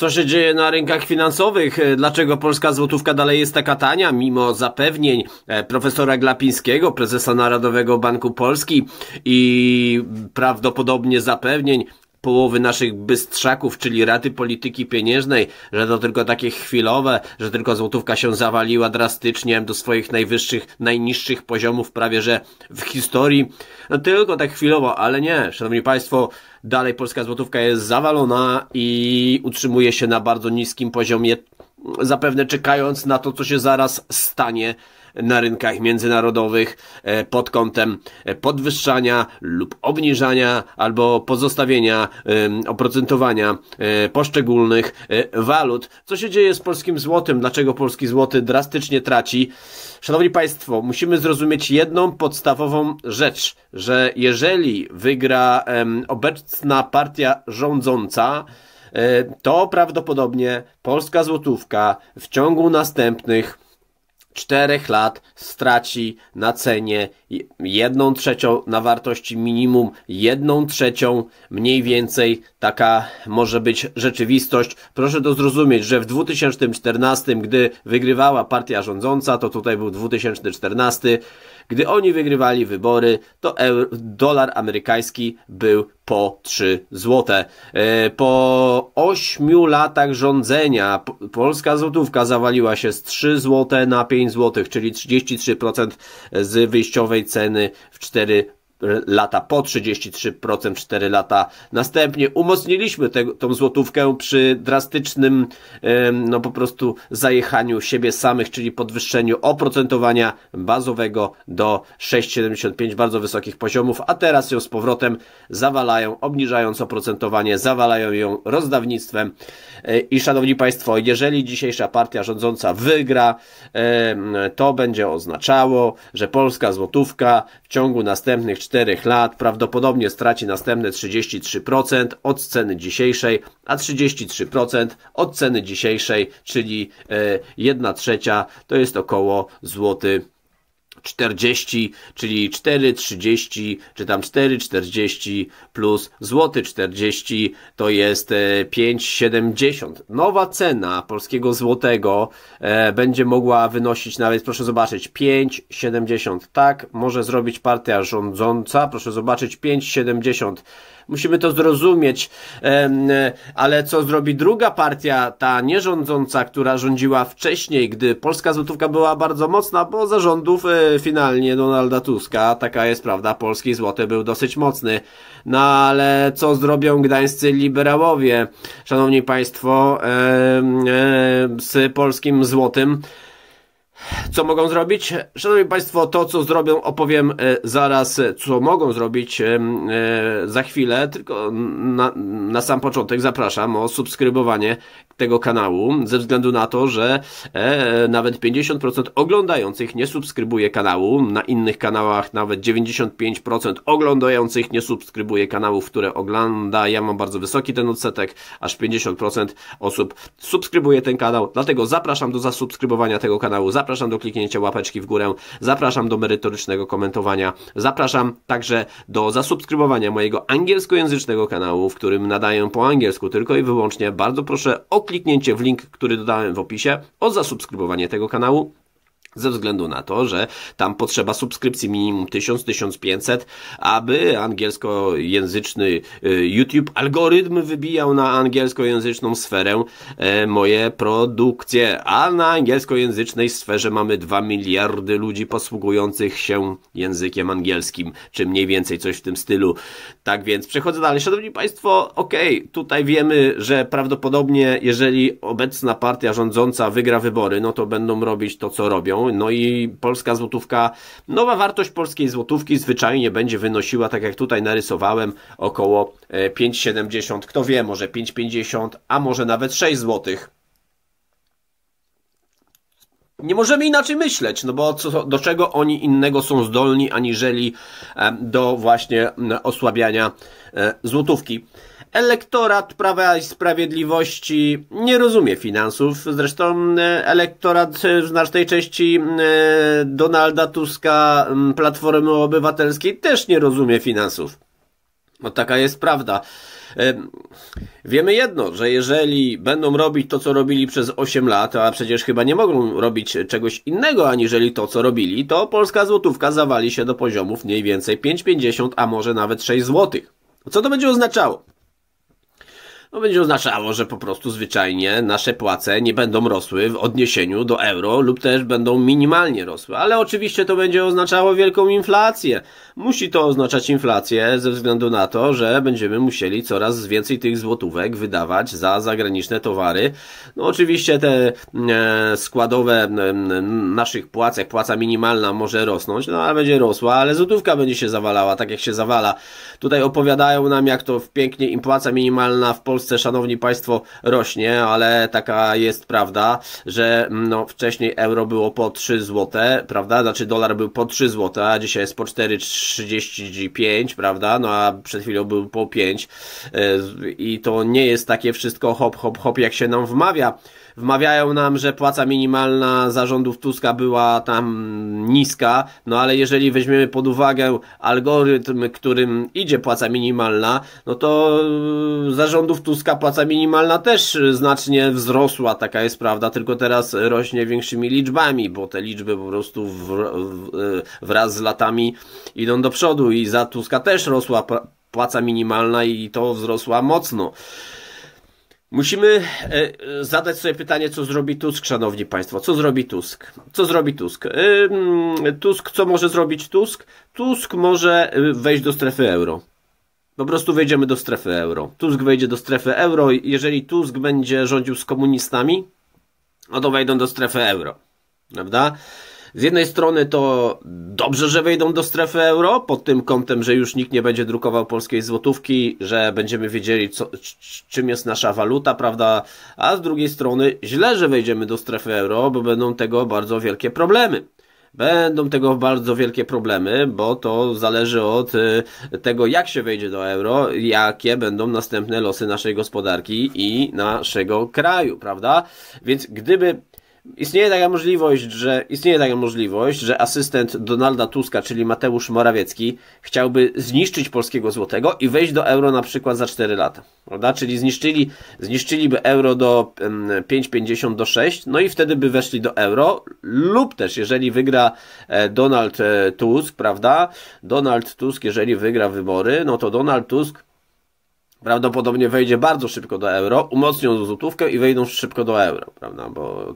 Co się dzieje na rynkach finansowych? E, dlaczego polska złotówka dalej jest taka tania, mimo zapewnień e, profesora Glapińskiego, prezesa Narodowego Banku Polski i prawdopodobnie zapewnień połowy naszych bystrzaków, czyli Rady Polityki Pieniężnej, że to tylko takie chwilowe, że tylko złotówka się zawaliła drastycznie do swoich najwyższych, najniższych poziomów prawie że w historii. No tylko tak chwilowo, ale nie, szanowni państwo, Dalej polska złotówka jest zawalona i utrzymuje się na bardzo niskim poziomie, zapewne czekając na to, co się zaraz stanie na rynkach międzynarodowych e, pod kątem e, podwyższania lub obniżania albo pozostawienia oprocentowania e, poszczególnych walut. Co się dzieje z polskim złotym? Dlaczego polski złoty drastycznie traci? Szanowni Państwo, musimy zrozumieć jedną podstawową rzecz, że jeżeli wygra obecna partia rządząca, to prawdopodobnie polska złotówka w ciągu następnych czterech lat straci na cenie jedną trzecią, na wartości minimum jedną trzecią, mniej więcej taka może być rzeczywistość. Proszę to zrozumieć, że w 2014, gdy wygrywała partia rządząca, to tutaj był 2014, gdy oni wygrywali wybory, to euro, dolar amerykański był po 3 zł. E, po 8 latach rządzenia polska złotówka zawaliła się z 3 zł na 5 złotych, czyli 33% z wyjściowej ceny w 4 lata po 33%, 4 lata następnie. Umocniliśmy tę tą złotówkę przy drastycznym, no po prostu zajechaniu siebie samych, czyli podwyższeniu oprocentowania bazowego do 6,75 bardzo wysokich poziomów, a teraz ją z powrotem zawalają, obniżając oprocentowanie, zawalają ją rozdawnictwem. E, I szanowni Państwo, jeżeli dzisiejsza partia rządząca wygra, to będzie oznaczało, że polska złotówka w ciągu następnych 4 lat, prawdopodobnie straci następne 33% od ceny dzisiejszej, a 33% od ceny dzisiejszej, czyli 1 e, trzecia, to jest około złoty 40, czyli 4,30 czy tam 4,40 plus złoty 40 to jest 5,70. E, Nowa cena polskiego złotego e, będzie mogła wynosić nawet, no proszę zobaczyć, 5,70. Tak może zrobić partia rządząca, proszę zobaczyć, 5,70. Musimy to zrozumieć. E, ale co zrobi druga partia, ta nierządząca, która rządziła wcześniej, gdy polska złotówka była bardzo mocna, bo zarządów e, finalnie Donalda Tuska, taka jest prawda, polski złoty był dosyć mocny. No ale co zrobią gdańscy liberałowie? Szanowni Państwo, e, z polskim złotym co mogą zrobić? Szanowni Państwo, to co zrobią opowiem e, zaraz, e, co mogą zrobić e, za chwilę, tylko na, na, sam początek zapraszam o subskrybowanie tego kanału, ze względu na to, że nawet 50% oglądających nie subskrybuje kanału, na innych kanałach nawet 95% oglądających nie subskrybuje kanałów, które ogląda. Ja mam bardzo wysoki ten odsetek, aż 50% osób subskrybuje ten kanał, dlatego zapraszam do zasubskrybowania tego kanału. Zapraszam Zapraszam do kliknięcia łapeczki w górę. Zapraszam do merytorycznego komentowania. Zapraszam także do zasubskrybowania mojego angielskojęzycznego kanału, w którym nadaję po angielsku tylko i wyłącznie. Bardzo proszę o kliknięcie w link, który dodałem w opisie, o zasubskrybowanie tego kanału ze względu na to, że tam potrzeba subskrypcji minimum 1000-1500, aby angielskojęzyczny y, YouTube algorytm wybijał na angielskojęzyczną sferę e, moje produkcje, a na angielskojęzycznej sferze mamy 2 miliardy ludzi posługujących się językiem angielskim, czy mniej więcej coś w tym stylu. Tak więc przechodzę dalej. Szanowni Państwo, okej, okay, tutaj wiemy, że prawdopodobnie jeżeli obecna partia rządząca wygra wybory, no to będą robić to, co robią, no i polska złotówka, nowa wartość polskiej złotówki zwyczajnie będzie wynosiła, tak jak tutaj narysowałem, około 5,70. E, kto wie, może 5,50, a może nawet 6 złotych nie możemy inaczej myśleć, no bo co, do czego oni innego są zdolni aniżeli do właśnie osłabiania e, złotówki elektorat Prawa i Sprawiedliwości nie rozumie finansów. Zresztą e, elektorat e, w znacznej części e, Donalda Tuska, Platformy Obywatelskiej też nie rozumie finansów. No taka jest prawda. Wiemy jedno, że jeżeli będą robić to, co robili przez 8 lat, a przecież chyba nie mogą robić czegoś innego aniżeli to, co robili, to polska złotówka zawali się do poziomów mniej więcej 5,50, a może nawet 6 złotych. Co to będzie oznaczało? no będzie oznaczało, że po prostu zwyczajnie nasze płace nie będą rosły w odniesieniu do euro lub też będą minimalnie rosły. Ale oczywiście to będzie oznaczało wielką inflację. Musi to oznaczać inflację ze względu na to, że będziemy musieli coraz więcej tych złotówek wydawać za zagraniczne towary. No oczywiście te e, składowe naszych płac, jak płaca minimalna może rosnąć, no ale będzie rosła, ale złotówka będzie się zawalała tak jak się zawala. Tutaj opowiadają nam jak to pięknie im płaca minimalna w Polsce Polsce, szanowni państwo, rośnie, ale taka jest prawda, że mm, no, wcześniej euro było po 3 złote, prawda? Znaczy dolar był po 3 zł, a dzisiaj jest po 4,35, prawda? No a przed chwilą był po 5 e, i to nie jest takie wszystko hop, hop, hop, jak się nam wmawia wmawiają nam, że płaca minimalna zarządów Tuska była tam niska, no ale jeżeli weźmiemy pod uwagę algorytm, którym idzie płaca minimalna, no to y, zarządów Tuska płaca minimalna też znacznie wzrosła, taka jest prawda, tylko teraz rośnie większymi liczbami, bo te liczby po prostu w, w, y, wraz z latami idą do przodu i za Tuska też rosła płaca minimalna i to wzrosła mocno. Musimy e, zadać sobie pytanie, co zrobi Tusk, szanowni państwo. Co zrobi Tusk? Co zrobi Tusk? E, Tusk, co może zrobić Tusk? Tusk może e, wejść do strefy euro. Po prostu wejdziemy do strefy euro. Tusk wejdzie do strefy euro. Jeżeli Tusk będzie rządził z komunistami, no to wejdą do strefy euro. Prawda? z jednej strony to dobrze, że wejdą do strefy euro, pod tym kątem, że już nikt nie będzie drukował polskiej złotówki, że będziemy wiedzieli, co, czym jest nasza waluta, prawda? A z drugiej strony źle, że wejdziemy do strefy euro, bo będą tego bardzo wielkie problemy. Będą tego bardzo wielkie problemy, bo to zależy od y, tego, jak się wejdzie do euro, jakie będą następne losy naszej gospodarki i naszego kraju, prawda? Więc gdyby Istnieje taka możliwość, że istnieje taka możliwość, że asystent Donalda Tuska, czyli Mateusz Morawiecki, chciałby zniszczyć polskiego złotego i wejść do euro na przykład za 4 lata. Prawda? Czyli zniszczyli, zniszczyliby euro do 5,50 do 6, no i wtedy by weszli do euro, lub też jeżeli wygra e, Donald e, Tusk, prawda? Donald Tusk, jeżeli wygra wybory, no to Donald Tusk prawdopodobnie wejdzie bardzo szybko do euro, umocnią złotówkę i wejdą szybko do euro, prawda? Bo,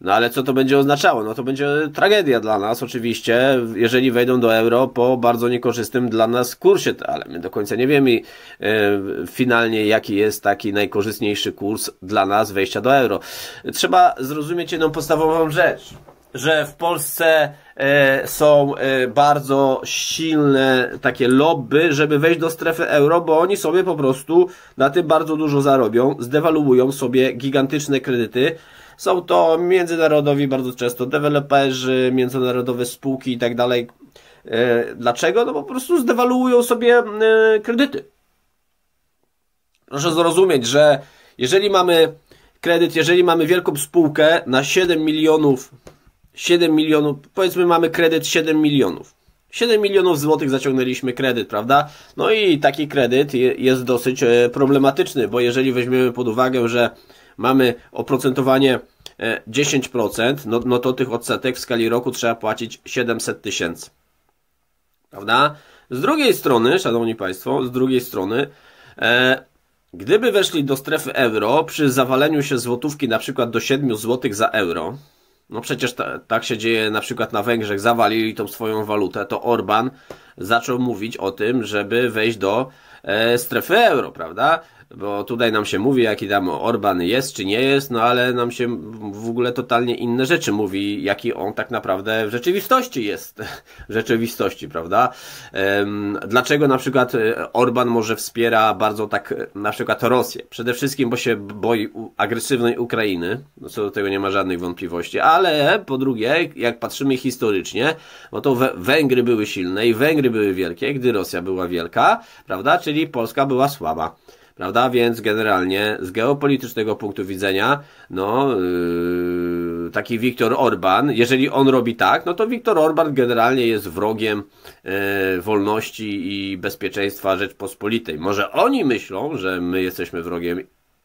no ale co to będzie oznaczało? No to będzie tragedia dla nas oczywiście, jeżeli wejdą do euro po bardzo niekorzystnym dla nas kursie, ale my do końca nie wiemy yy, finalnie jaki jest taki najkorzystniejszy kurs dla nas wejścia do euro. Trzeba zrozumieć jedną podstawową rzecz że w Polsce e, są e, bardzo silne takie lobby, żeby wejść do strefy euro, bo oni sobie po prostu na tym bardzo dużo zarobią, zdewaluują sobie gigantyczne kredyty. Są to międzynarodowi bardzo często deweloperzy, międzynarodowe spółki i tak dalej. E, dlaczego? No po prostu zdewaluują sobie e, kredyty. Proszę zrozumieć, że jeżeli mamy kredyt, jeżeli mamy wielką spółkę na 7 milionów 7 milionów, powiedzmy mamy kredyt 7 milionów. 7 milionów złotych zaciągnęliśmy kredyt, prawda? No i taki kredyt jest dosyć e, problematyczny, bo jeżeli weźmiemy pod uwagę, że mamy oprocentowanie 10%, e, no, no to tych odsetek w skali roku trzeba płacić 700 tysięcy. Prawda? Z drugiej strony, szanowni państwo, z drugiej strony, e, gdyby weszli do strefy euro przy zawaleniu się złotówki na przykład do 7 zł za euro, no przecież ta, tak się dzieje na przykład na Węgrzech, zawalili tą swoją walutę, to Orban zaczął mówić o tym, żeby wejść do e, strefy euro, prawda? bo tutaj nam się mówi, jaki tam Orban jest czy nie jest, no ale nam się w ogóle totalnie inne rzeczy mówi, jaki on tak naprawdę w rzeczywistości jest. W rzeczywistości, prawda? Dlaczego na przykład e, Orban może wspiera bardzo tak e, na przykład Rosję? Przede wszystkim, bo się boi agresywnej Ukrainy, no co do tego nie ma żadnych wątpliwości, ale po drugie, jak patrzymy historycznie, bo no to Węgry były silne i Węgry były wielkie, gdy Rosja była wielka, prawda? Czyli Polska była słaba prawda? Więc generalnie z geopolitycznego punktu widzenia, no, yy, taki Viktor Orban, jeżeli on robi tak, no to Viktor Orban generalnie jest wrogiem yy, wolności i bezpieczeństwa Rzeczpospolitej. Może oni myślą, że my jesteśmy wrogiem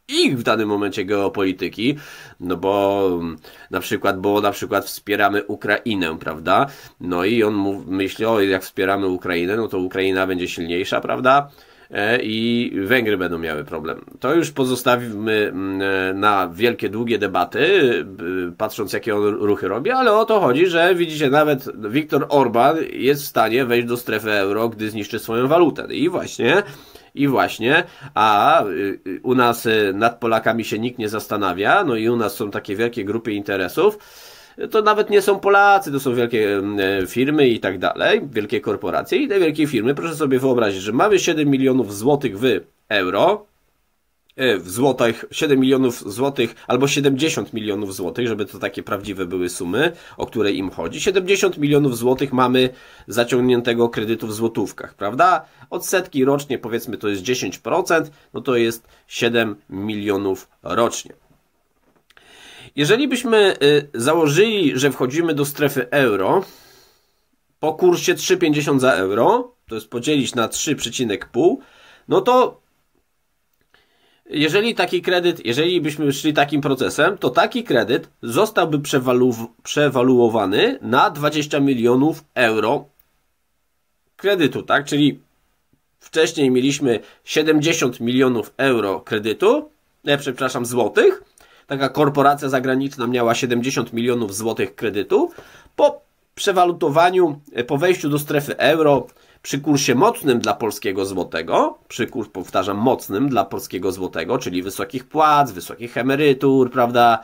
ich w danym momencie geopolityki, no bo mm, na przykład, bo na przykład wspieramy Ukrainę, prawda? No i on myśli, o jak wspieramy Ukrainę, no to Ukraina będzie silniejsza, prawda? E, i Węgry będą miały problem. To już pozostawimy mm, e, na wielkie, długie debaty, e, patrząc jakie on ruchy robi, ale o to chodzi, że widzicie, nawet Viktor Orban jest w stanie wejść do strefy euro, gdy zniszczy swoją walutę. I właśnie i właśnie, a u nas nad Polakami się nikt nie zastanawia, no i u nas są takie wielkie grupy interesów, to nawet nie są Polacy, to są wielkie mm, e, firmy i tak dalej, wielkie korporacje i te wielkie firmy, proszę sobie wyobrazić, że mamy 7 milionów złotych w euro, e, w złotych, 7 milionów złotych albo 70 milionów złotych, żeby to takie prawdziwe były sumy, o które im chodzi. 70 milionów złotych mamy zaciągniętego kredytu w złotówkach, prawda? Odsetki rocznie powiedzmy to jest 10%, no to jest 7 milionów rocznie. Jeżeli byśmy y, założyli, że wchodzimy do strefy euro po kursie 3,50 za euro, to jest podzielić na 3,5, no to jeżeli taki kredyt, jeżeli byśmy szli takim procesem, to taki kredyt zostałby przewalu, przewaluowany na 20 milionów euro kredytu, tak? Czyli wcześniej mieliśmy 70 milionów euro kredytu, nie, przepraszam, złotych, taka korporacja zagraniczna miała 70 milionów złotych kredytu. Po przewalutowaniu, e, po wejściu do strefy euro, przy kursie mocnym dla polskiego złotego, przy kurs, powtarzam, mocnym dla polskiego złotego, czyli wysokich płac, wysokich emerytur, prawda,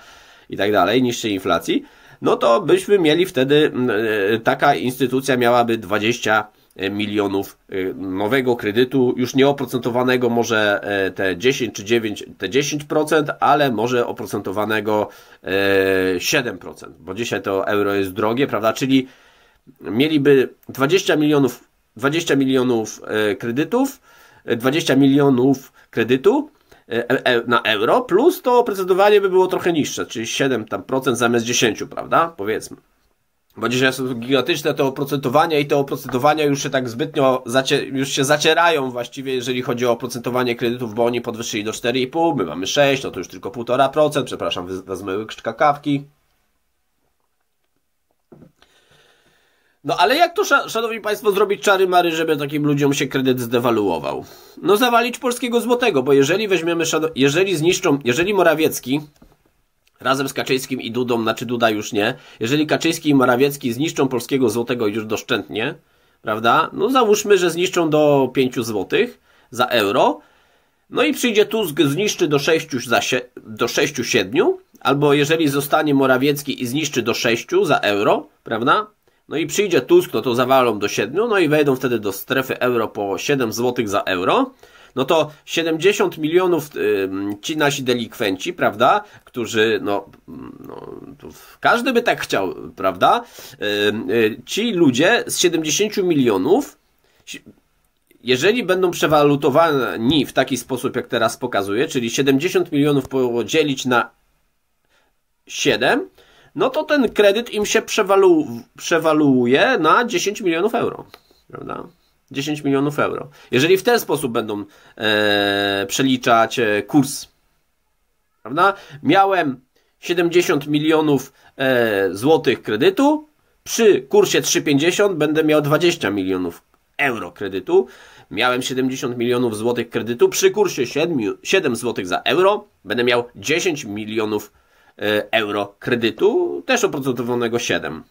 i tak dalej, niższej inflacji, no to byśmy mieli wtedy, mm, e, taka instytucja miałaby 20 E, milionów e, nowego kredytu, już nieoprocentowanego, może e, te 10 czy 9, te 10%, ale może oprocentowanego 7%, bo dzisiaj to euro jest drogie, prawda? Czyli mieliby 20 milionów, 20 milionów kredytów, 20 milionów kredytu na euro, plus to oprocentowanie by było trochę niższe, czyli 7% zamiast 10, prawda? Powiedzmy bo dzisiaj są gigantyczne te oprocentowania i te oprocentowania już się tak zbytnio zacie, już się zacierają właściwie, jeżeli chodzi o oprocentowanie kredytów, bo oni podwyższyli do 4,5, my mamy 6, no to już tylko 1,5%, przepraszam, wezmę krzyczka kawki. No ale jak to, szanowni państwo, zrobić czary mary, żeby takim ludziom się kredyt zdewaluował? No zawalić polskiego złotego, bo jeżeli weźmiemy, jeżeli zniszczą, jeżeli Morawiecki razem z Kaczyńskim i Dudą, znaczy Duda już nie, jeżeli Kaczyński i Morawiecki zniszczą polskiego złotego już doszczętnie, prawda, no załóżmy, że zniszczą do 5 złotych za euro, no i przyjdzie Tusk, zniszczy do 6, za do 6 7, albo jeżeli zostanie Morawiecki i zniszczy do 6 za euro, prawda? No i przyjdzie Tusk, no to zawalą do 7, no i wejdą wtedy do strefy euro po 7 zł za euro no to 70 milionów y, ci nasi delikwenci, prawda, którzy, no, no każdy by tak chciał, prawda, y, y, ci ludzie z 70 milionów jeżeli będą przewalutowani w taki sposób, jak teraz pokazuję, czyli 70 milionów podzielić na 7, no to ten kredyt im się przewalu, przewaluuje na 10 milionów euro. Prawda? 10 milionów euro. Jeżeli w ten sposób będą e, przeliczać e, kurs, prawda? Miałem 70 milionów e, złotych kredytu, przy kursie 3,50 będę miał 20 milionów euro kredytu. Miałem 70 milionów złotych kredytu, przy kursie 7, 7 złotych za euro będę miał 10 milionów e, euro kredytu, też oprocentowanego 7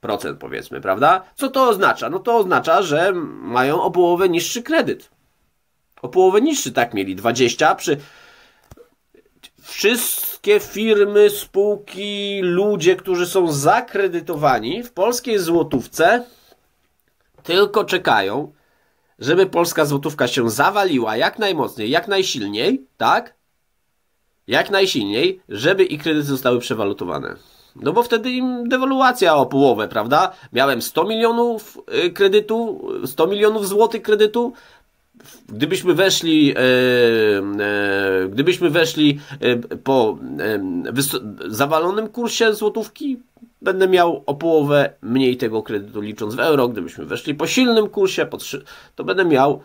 procent powiedzmy, prawda? Co to oznacza? No to oznacza, że mają o połowę niższy kredyt. O połowę niższy, tak mieli 20 przy wszystkie firmy, spółki, ludzie, którzy są zakredytowani w polskiej złotówce tylko czekają, żeby polska złotówka się zawaliła jak najmocniej, jak najsilniej, tak? Jak najsilniej, żeby i kredyty zostały przewalutowane. No bo wtedy im dewaluacja o połowę, prawda? Miałem 100 milionów y, kredytu, 100 milionów złotych kredytu, gdybyśmy weszli, e, e, gdybyśmy weszli e, po zawalonym kursie złotówki, będę miał o połowę mniej tego kredytu licząc w euro. Gdybyśmy weszli po silnym kursie, po to będę miał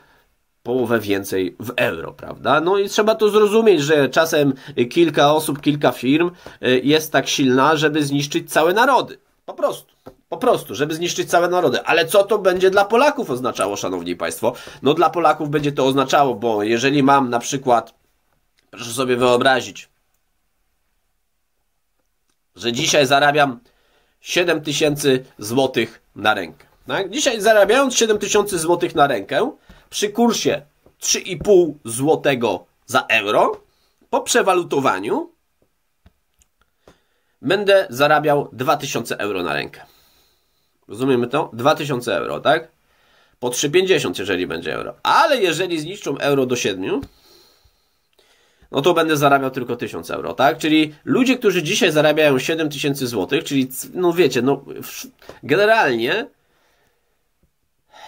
połowę więcej w euro, prawda? No i trzeba to zrozumieć, że czasem kilka osób, kilka firm e, jest tak silna, żeby zniszczyć całe narody. Po prostu. Po prostu, żeby zniszczyć całe narody. Ale co to będzie dla Polaków oznaczało, szanowni państwo? No dla Polaków będzie to oznaczało, bo jeżeli mam na przykład, proszę sobie wyobrazić, że dzisiaj zarabiam 7 tysięcy złotych na rękę. Tak? Dzisiaj zarabiając 7 tysięcy złotych na rękę, przy kursie 3,5 zł za euro, po przewalutowaniu będę zarabiał 2000 euro na rękę. Rozumiemy to? 2000 euro, tak? Po 3,50 jeżeli będzie euro. Ale jeżeli zniszczą euro do 7, no to będę zarabiał tylko 1000 euro, tak? Czyli ludzie, którzy dzisiaj zarabiają 7000 zł, czyli, no wiecie, no generalnie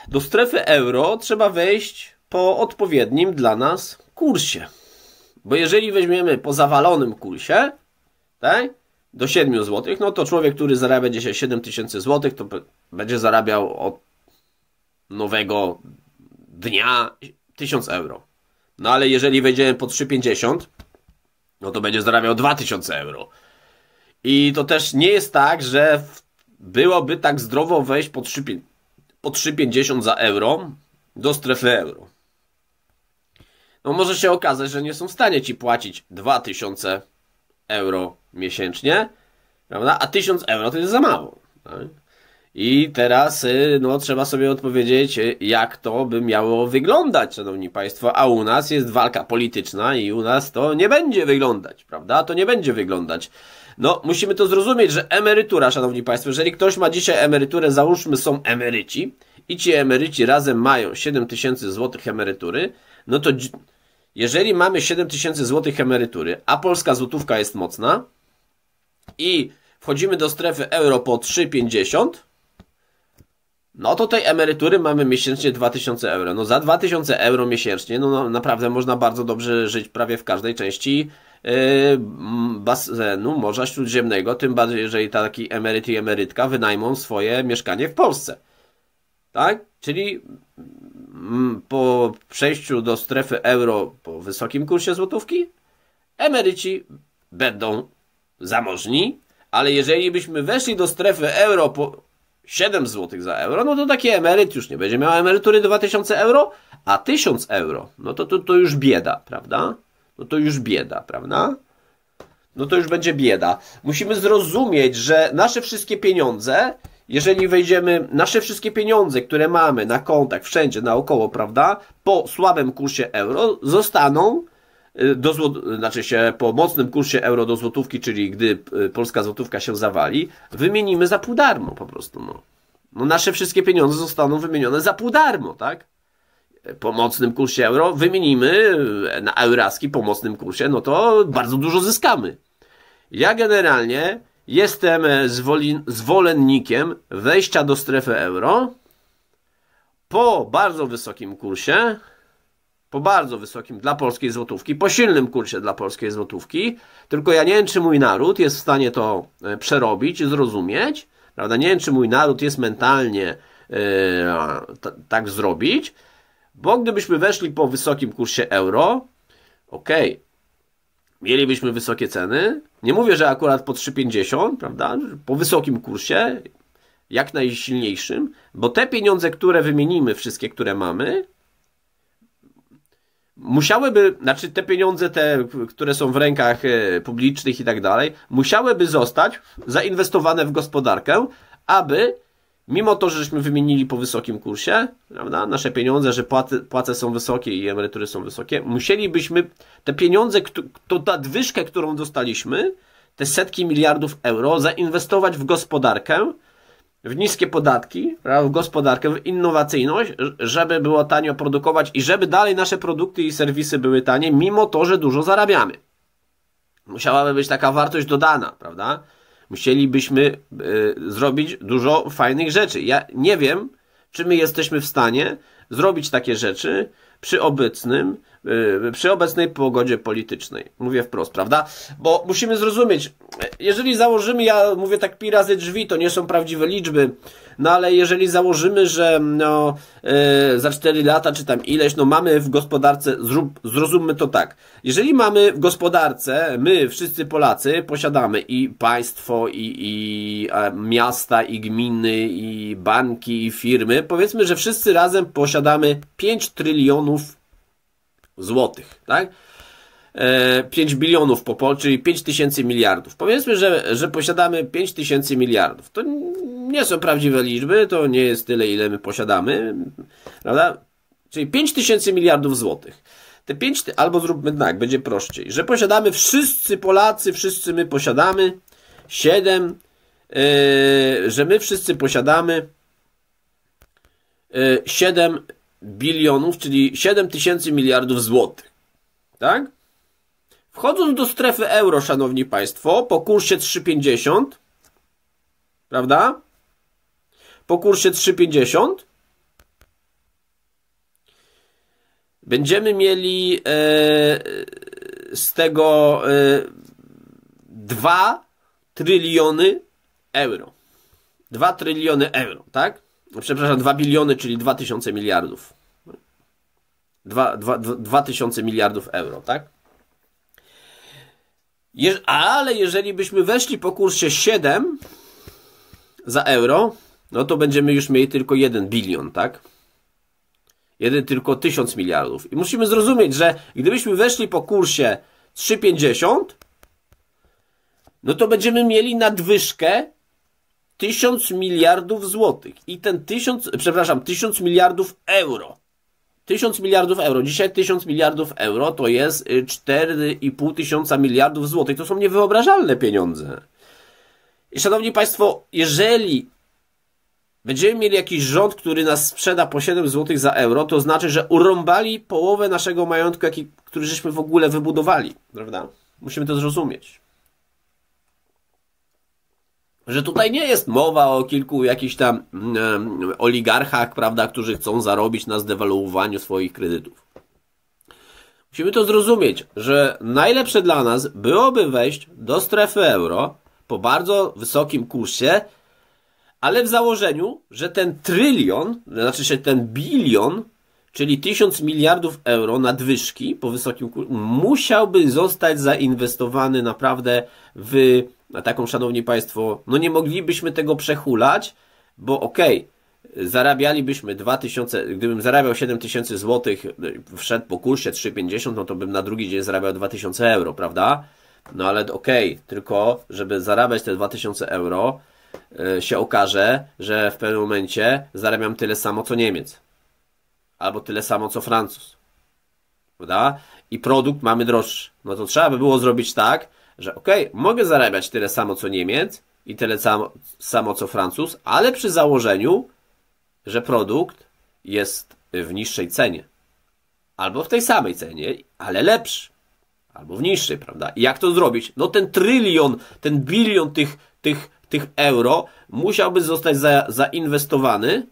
do strefy euro trzeba wejść po odpowiednim dla nas kursie. Bo jeżeli weźmiemy po zawalonym kursie, tak, do 7 zł, no to człowiek, który zarabia dzisiaj 7 tysięcy złotych, to będzie zarabiał od nowego dnia 1000 euro. No ale jeżeli wejdziemy po 3,50, no to będzie zarabiał 2000 euro. I to też nie jest tak, że byłoby tak zdrowo wejść po 3,50 po 3,50 za euro do strefy euro. No może się okazać, że nie są w stanie ci płacić 2000 euro miesięcznie, prawda? A 1000 euro to jest za mało. Tak? I teraz y, no, trzeba sobie odpowiedzieć, y, jak to by miało wyglądać, szanowni państwo. A u nas jest walka polityczna i u nas to nie będzie wyglądać, prawda? To nie będzie wyglądać. No, musimy to zrozumieć, że emerytura, szanowni państwo, jeżeli ktoś ma dzisiaj emeryturę, załóżmy są emeryci i ci emeryci razem mają 7000 tysięcy złotych emerytury, no to jeżeli mamy 7000 tysięcy złotych emerytury, a polska złotówka jest mocna i wchodzimy do strefy euro po 3,50, no to tej emerytury mamy miesięcznie 2000 euro. No za 2000 euro miesięcznie, no, no naprawdę można bardzo dobrze żyć prawie w każdej części Yy, basenu Morza Śródziemnego, tym bardziej, jeżeli taki emeryt i emerytka wynajmą swoje mieszkanie w Polsce. Tak? Czyli mm, po przejściu do strefy euro po wysokim kursie złotówki, emeryci będą zamożni, ale jeżeli byśmy weszli do strefy euro po 7 zł za euro, no to taki emeryt już nie będzie miał emerytury 2000 euro, a 1000 euro, no to to, to już bieda, prawda? no to już bieda, prawda? No to już będzie bieda. Musimy zrozumieć, że nasze wszystkie pieniądze, jeżeli wejdziemy, nasze wszystkie pieniądze, które mamy na kontach, wszędzie, naokoło, prawda, po słabym kursie euro, zostaną y, do złot... Y, znaczy się po mocnym kursie euro do złotówki, czyli gdy y, polska złotówka się zawali, wymienimy za pół darmo po prostu. No, no nasze wszystkie pieniądze zostaną wymienione za pół darmo, tak? pomocnym kursie euro wymienimy e, na euraski pomocnym kursie, no to bardzo dużo zyskamy. Ja generalnie jestem e, zwolennikiem wejścia do strefy euro po bardzo wysokim kursie, po bardzo wysokim dla polskiej złotówki, po silnym kursie dla polskiej złotówki, tylko ja nie wiem, czy mój naród jest w stanie to e, przerobić, zrozumieć, prawda? Nie wiem, czy mój naród jest mentalnie yy, tak zrobić, bo gdybyśmy weszli po wysokim kursie euro, ok, mielibyśmy wysokie ceny. Nie mówię, że akurat po 3,50, prawda? Po wysokim kursie, jak najsilniejszym, bo te pieniądze, które wymienimy, wszystkie, które mamy, musiałyby, znaczy te pieniądze, te, które są w rękach e, publicznych i tak dalej, musiałyby zostać zainwestowane w gospodarkę, aby Mimo to, żeśmy wymienili po wysokim kursie, prawda, nasze pieniądze, że płace są wysokie i emerytury są wysokie, musielibyśmy te pieniądze, to nadwyżkę, którą dostaliśmy, te setki miliardów euro, zainwestować w gospodarkę, w niskie podatki, w gospodarkę, w innowacyjność, żeby było tanio produkować i żeby dalej nasze produkty i serwisy były tanie, mimo to, że dużo zarabiamy. Musiałaby być taka wartość dodana, prawda? Musielibyśmy e, zrobić dużo fajnych rzeczy. Ja nie wiem, czy my jesteśmy w stanie zrobić takie rzeczy przy obecnym Y, przy obecnej pogodzie politycznej. Mówię wprost, prawda? Bo musimy zrozumieć, jeżeli założymy, ja mówię tak pi razy drzwi, to nie są prawdziwe liczby, no ale jeżeli założymy, że no, yy, za 4 lata czy tam ileś, no mamy w gospodarce, zrób, zrozummy to tak, jeżeli mamy w gospodarce, my wszyscy Polacy posiadamy i państwo, i, i e, miasta, i gminy, i banki, i firmy, powiedzmy, że wszyscy razem posiadamy 5 trylionów złotych, tak? 5 e, bilionów czyli 5 tysięcy miliardów. Powiedzmy, że, że posiadamy 5 tysięcy miliardów. To nie są prawdziwe liczby, to nie jest tyle, ile my posiadamy, prawda? Czyli 5 tysięcy miliardów złotych. Te 5, albo zróbmy tak, będzie prościej, że posiadamy wszyscy Polacy, wszyscy my posiadamy 7, yy, e, że my wszyscy posiadamy 7 e, bilionów, czyli 7 tysięcy miliardów złotych. Tak? Wchodząc do strefy euro, szanowni państwo, po kursie 3,50, prawda? Po kursie 3,50 będziemy mieli e, z tego e, 2 tryliony euro. 2 tryliony euro, tak? No, przepraszam, 2 biliony, czyli 2000 miliardów. 2, 2, 2000 miliardów euro, tak? Jeż, ale jeżeli byśmy weszli po kursie 7 za euro, no to będziemy już mieli tylko 1 bilion, tak? Jeden tylko 1000 miliardów. I musimy zrozumieć, że gdybyśmy weszli po kursie 3,50, no to będziemy mieli nadwyżkę Tysiąc miliardów złotych. I ten tysiąc przepraszam, tysiąc miliardów euro. tysiąc miliardów euro. Dzisiaj tysiąc miliardów euro to jest 4,5 y, tysiąca miliardów złotych. To są niewyobrażalne pieniądze. I szanowni Państwo, jeżeli będziemy mieli jakiś rząd, który nas sprzeda po 7 złotych za euro, to znaczy, że urąbali połowę naszego majątku, jaki, który żeśmy w ogóle wybudowali. Prawda? Musimy to zrozumieć że tutaj nie jest mowa o kilku jakichś tam e, oligarchach, prawda, którzy chcą zarobić na zdewaluowaniu swoich kredytów. Musimy to zrozumieć, że najlepsze dla nas byłoby wejść do strefy euro po bardzo wysokim kursie, ale w założeniu, że ten trylion, znaczy się ten bilion czyli 1000 miliardów euro nadwyżki po wysokim kursie, musiałby zostać zainwestowany naprawdę w na taką, szanowni państwo, no nie moglibyśmy tego przehulać, bo okej, okay, zarabialibyśmy 2000, gdybym zarabiał 7000 zł, e, wszedł po kursie 3,50, no to bym na drugi dzień zarabiał 2000 euro, prawda? No ale okej, okay, tylko żeby zarabiać te 2000 euro, e, się okaże, że w pewnym momencie zarabiam tyle samo co Niemiec albo tyle samo co Francuz. Prawda? I produkt mamy droższy. No to trzeba by było zrobić tak, że ok, mogę zarabiać tyle samo co Niemiec i tyle samo, samo co Francuz, ale przy założeniu, że produkt jest w niższej cenie. Albo w tej samej cenie, ale lepszy. Albo w niższej, prawda? I jak to zrobić? No ten trylion, ten bilion tych, tych, tych euro musiałby zostać za, zainwestowany.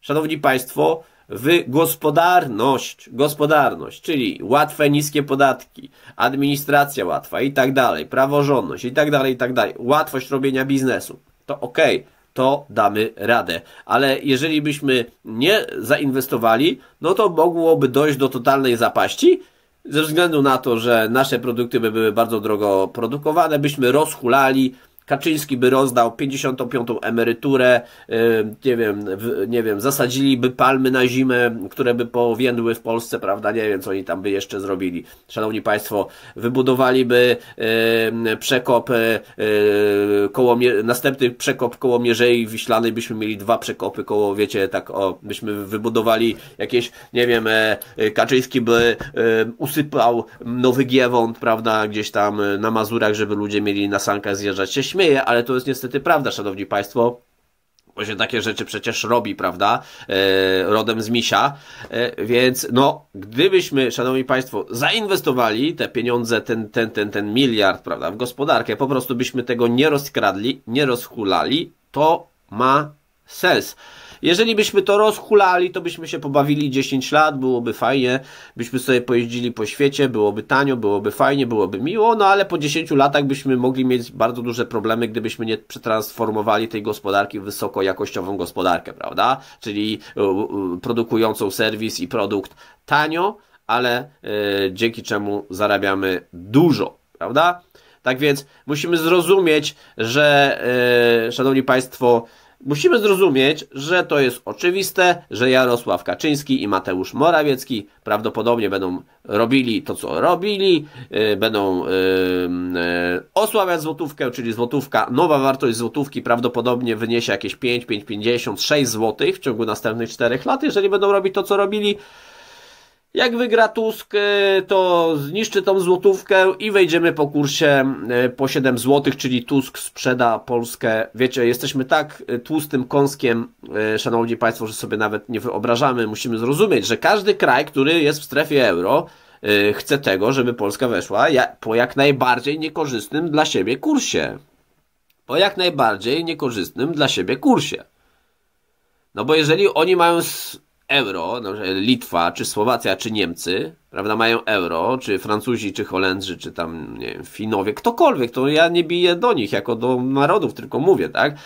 Szanowni Państwo, w gospodarność, gospodarność, czyli łatwe, niskie podatki, administracja łatwa i tak dalej, praworządność i tak dalej, i tak dalej, łatwość robienia biznesu, to ok, to damy radę. Ale jeżeli byśmy nie zainwestowali, no to mogłoby dojść do totalnej zapaści, ze względu na to, że nasze produkty by były bardzo drogo produkowane, byśmy rozhulali Kaczyński by rozdał 55. emeryturę, y, nie wiem, nie wiem, zasadziliby palmy na zimę, które by powiędły w Polsce, prawda? Nie wiem, co oni tam by jeszcze zrobili. Szanowni Państwo, wybudowaliby y, przekop y, koło, następny przekop koło Mierzei Wiślanej, byśmy mieli dwa przekopy koło, wiecie, tak o, byśmy wybudowali jakieś, nie wiem, e, Kaczyński by usypał Nowy Giewont, prawda, gdzieś tam na Mazurach, żeby ludzie mieli na sankach zjeżdżać się śmieje, ale to jest niestety prawda, szanowni państwo bo się takie rzeczy przecież robi, prawda? E, rodem z misia. E, więc no, gdybyśmy, szanowni państwo, zainwestowali te pieniądze, ten, ten, ten, ten miliard, prawda, w gospodarkę, po prostu byśmy tego nie rozkradli, nie rozhulali, to ma sens. Jeżeli byśmy to rozhulali, to byśmy się pobawili 10 lat, byłoby fajnie, byśmy sobie pojeździli po świecie, byłoby tanio, byłoby fajnie, byłoby miło, no ale po 10 latach byśmy mogli mieć bardzo duże problemy, gdybyśmy nie przetransformowali tej gospodarki w wysokojakościową gospodarkę, prawda? Czyli produkującą serwis i produkt tanio, ale e, dzięki czemu zarabiamy dużo, prawda? Tak więc musimy zrozumieć, że, yy, szanowni Państwo, Musimy zrozumieć, że to jest oczywiste, że Jarosław Kaczyński i Mateusz Morawiecki prawdopodobnie będą robili to, co robili, yy, będą yy, yy, osłabiać złotówkę, czyli złotówka, nowa wartość złotówki prawdopodobnie wyniesie jakieś 5, 5,50, 6 złotych w ciągu następnych 4 lat, jeżeli będą robić to, co robili. Jak wygra Tusk, y, to zniszczy tą złotówkę i wejdziemy po kursie y, po 7 złotych, czyli Tusk sprzeda Polskę. Wiecie, jesteśmy tak y, tłustym kąskiem, szanowni państwo, że sobie nawet nie wyobrażamy. Musimy zrozumieć, że każdy kraj, który jest w strefie euro, chce tego, żeby Polska weszła po jak najbardziej niekorzystnym dla siebie kursie. Po jak najbardziej niekorzystnym dla siebie kursie. No bo jeżeli oni mają euro, Litwa, czy Słowacja, czy Niemcy, prawda, mają euro, czy Francuzi, czy Holendrzy, czy tam, nie wiem, Finowie, ktokolwiek, to ja nie biję do nich jako do narodów, tylko mówię, tak?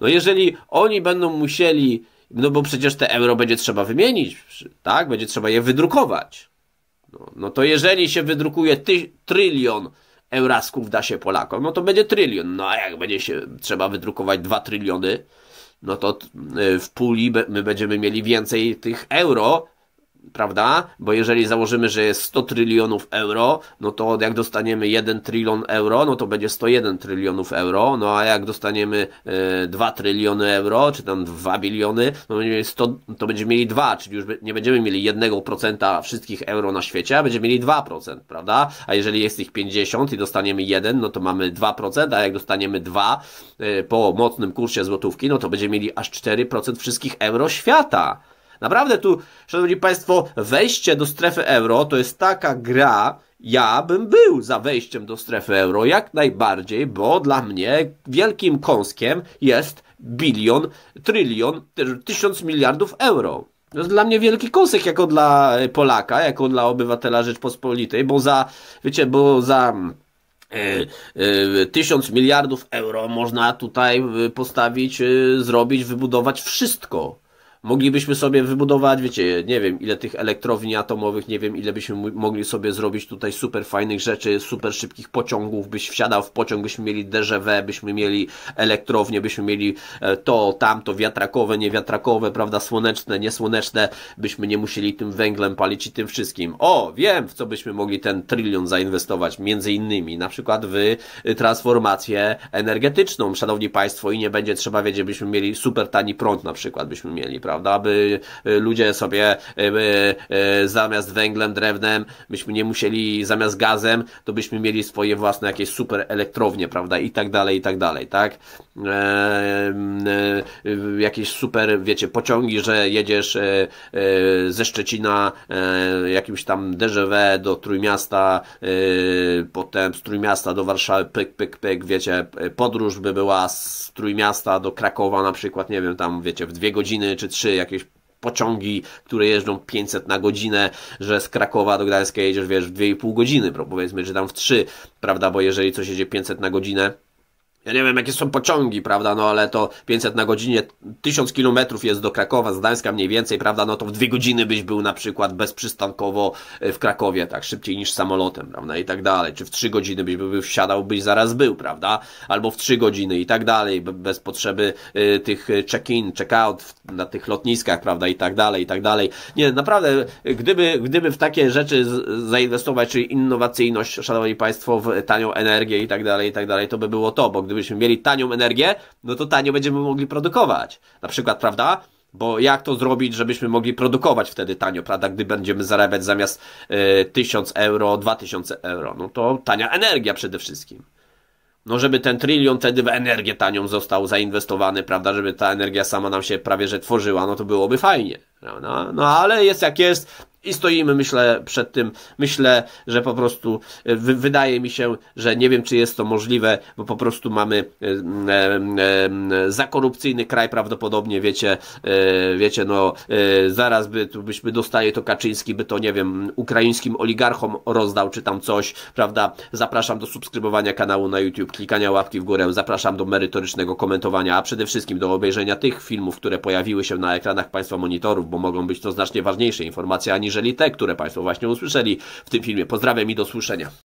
No jeżeli oni będą musieli, no bo przecież te euro będzie trzeba wymienić, tak? Będzie trzeba je wydrukować. No, no to jeżeli się wydrukuje ty, trylion eurasków da się Polakom, no to będzie trylion. No a jak będzie się trzeba wydrukować dwa tryliony, no to y, w puli my będziemy mieli więcej tych euro prawda? Bo jeżeli założymy, że jest 100 trylionów euro, no to jak dostaniemy 1 trylion euro, no to będzie 101 trylionów euro, no a jak dostaniemy 2 e, tryliony euro, czy tam 2 biliony, no będziemy 100, to będziemy mieli 2, czyli już nie będziemy mieli 1% wszystkich euro na świecie, a będziemy mieli 2%, prawda? A jeżeli jest ich 50 i dostaniemy 1, no to mamy 2%, a jak dostaniemy 2 e, po mocnym kursie złotówki, no to będziemy mieli aż 4% wszystkich euro świata. Naprawdę tu, szanowni państwo, wejście do strefy euro to jest taka gra, ja bym był za wejściem do strefy euro jak najbardziej, bo dla mnie wielkim kąskiem jest bilion, trylion, tysiąc miliardów euro. To jest dla mnie wielki kąsek jako dla Polaka, jako dla obywatela Rzeczpospolitej, bo za, wiecie, bo za e, e, tysiąc miliardów euro można tutaj e, postawić, zrobić, wybudować wszystko. Moglibyśmy sobie wybudować, wiecie, nie wiem, ile tych elektrowni atomowych, nie wiem, ile byśmy mogli sobie zrobić tutaj super fajnych rzeczy, super szybkich pociągów, byś wsiadał w pociąg, byśmy mieli DGW, byśmy mieli elektrownie, byśmy mieli e, to, tamto, wiatrakowe, niewiatrakowe, prawda, słoneczne, niesłoneczne, byśmy nie musieli tym węglem palić i tym wszystkim. O, wiem, w co byśmy mogli ten trylion zainwestować, między innymi, na przykład w e, transformację energetyczną, szanowni państwo, i nie będzie trzeba wiedzieć, byśmy mieli super tani prąd na przykład, byśmy mieli, prawda, prawda? By e, ludzie sobie by, e, e, zamiast węglem, drewnem, byśmy nie musieli, zamiast gazem, to byśmy mieli swoje własne jakieś super elektrownie, prawda? I tak dalej, i tak dalej, tak? jakieś super, wiecie, pociągi, że jedziesz ze Szczecina jakimś tam DGW do Trójmiasta, potem z Trójmiasta do Warszawy, pyk, pyk, pyk, wiecie, podróż by była z Trójmiasta do Krakowa na przykład, nie wiem, tam wiecie, w dwie godziny czy trzy czy jakieś pociągi, które jeżdżą 500 na godzinę, że z Krakowa do Gdańska jedziesz, wiesz, w 2,5 godziny, powiedzmy, że tam w 3, prawda, bo jeżeli coś jedzie 500 na godzinę, ja nie wiem, jakie są pociągi, prawda, no ale to 500 na godzinie, 1000 kilometrów jest do Krakowa, z Gdańska mniej więcej, prawda, no to w dwie godziny byś był na przykład bezprzystankowo e, w Krakowie, tak, szybciej niż samolotem, prawda, i tak dalej. Czy w trzy godziny byś był, wsiadał, byś zaraz był, prawda, albo w trzy godziny i tak dalej, bez potrzeby y, tych check-in, check-out na tych lotniskach, prawda, i tak dalej, i tak dalej. Nie, naprawdę, gdyby, gdyby w takie rzeczy zainwestować, czyli innowacyjność, szanowni państwo, w tanią energię i tak dalej, i tak dalej, to by było to, bo gdybyśmy mieli tanią energię, no to tanio będziemy mogli produkować. Na przykład, prawda? Bo jak to zrobić, żebyśmy mogli produkować wtedy tanio, prawda? Gdy będziemy zarabiać zamiast y, 1000 euro, 2000 euro, no to tania energia przede wszystkim. No, żeby ten trylion wtedy w energię tanią został zainwestowany, prawda? Żeby ta energia sama nam się prawie że tworzyła, no to byłoby fajnie. No, no ale jest jak jest, i stoimy, myślę, przed tym. Myślę, że po prostu e, wy, wydaje mi się, że nie wiem, czy jest to możliwe, bo po prostu mamy e, e, e, za korupcyjny kraj prawdopodobnie, wiecie, e, wiecie, no e, zaraz by, byśmy dostali to Kaczyński, by to, nie wiem, ukraińskim oligarchom rozdał, czy tam coś, prawda? Zapraszam do subskrybowania kanału na YouTube, klikania łapki w górę, zapraszam do merytorycznego komentowania, a przede wszystkim do obejrzenia tych filmów, które pojawiły się na ekranach Państwa monitorów, bo mogą być to znacznie ważniejsze informacje, ani aniżeli te, które Państwo właśnie usłyszeli w tym filmie. Pozdrawiam i do słyszenia.